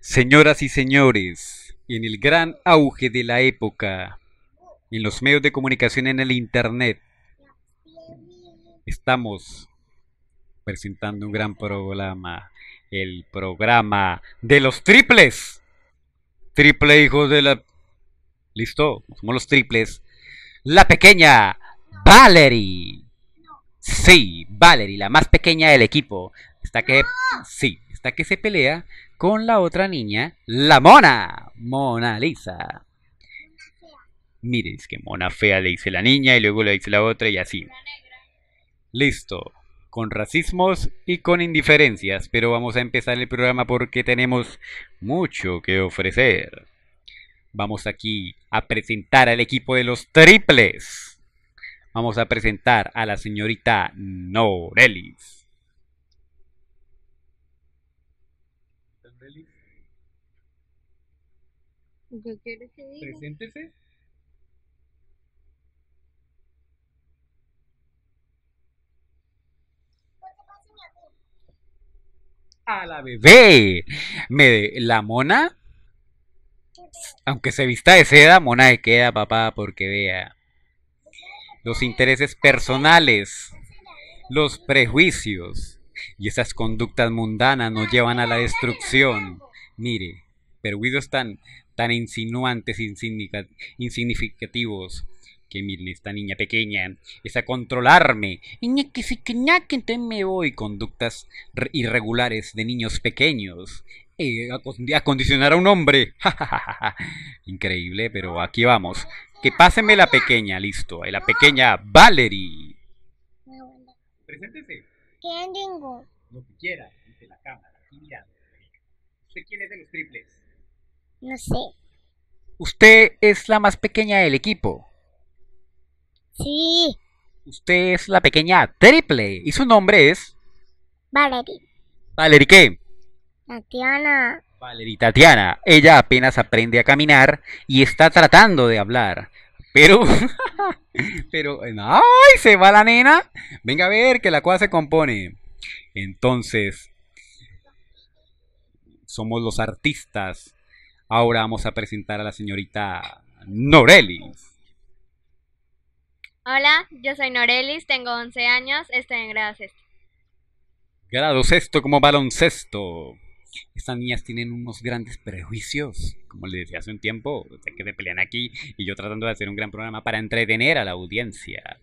Señoras y señores, en el gran auge de la época, en los medios de comunicación, en el Internet, estamos presentando un gran programa, el programa de los triples. Triple hijos de la... Listo, somos los triples. La pequeña Valerie. Sí, Valerie, la más pequeña del equipo. Está que... Sí, hasta que se pelea con la otra niña, la mona, Mona Lisa. Miren, es que mona fea le dice la niña y luego le dice la otra y así. Listo, con racismos y con indiferencias, pero vamos a empezar el programa porque tenemos mucho que ofrecer. Vamos aquí a presentar al equipo de los triples. Vamos a presentar a la señorita Norelis. ¿Qué quieres que Preséntese. A la bebé. Me, la mona. Aunque se vista de seda, mona de queda, papá, porque vea. Los intereses personales. Los prejuicios y esas conductas mundanas nos llevan a la destrucción. Mire, perjuicios tan, tan insinuantes, insignificativos, que miren esta niña pequeña, es a controlarme, niña que que te me voy, conductas irregulares de niños pequeños, eh, acondicionar a un hombre, increíble, pero aquí vamos, que páseme la pequeña, listo, eh, la pequeña Valerie. Preséntese. ¿Quién Lo quiera, dice la cámara, aquí mirando. ¿Usted quién es de los triples? No sé. ¿Usted es la más pequeña del equipo? Sí. Usted es la pequeña triple y su nombre es... Valerie. ¿Valerie qué? Tatiana. Valerie Tatiana. Ella apenas aprende a caminar y está tratando de hablar. Pero Pero, eh, ¡ay! Se va la nena. Venga a ver que la cosa se compone. Entonces, somos los artistas. Ahora vamos a presentar a la señorita Norelis. Hola, yo soy Norelis, tengo 11 años, estoy en grado sexto. Grado sexto como baloncesto estas niñas tienen unos grandes prejuicios, como les decía hace un tiempo, que se pelean aquí y yo tratando de hacer un gran programa para entretener a la audiencia.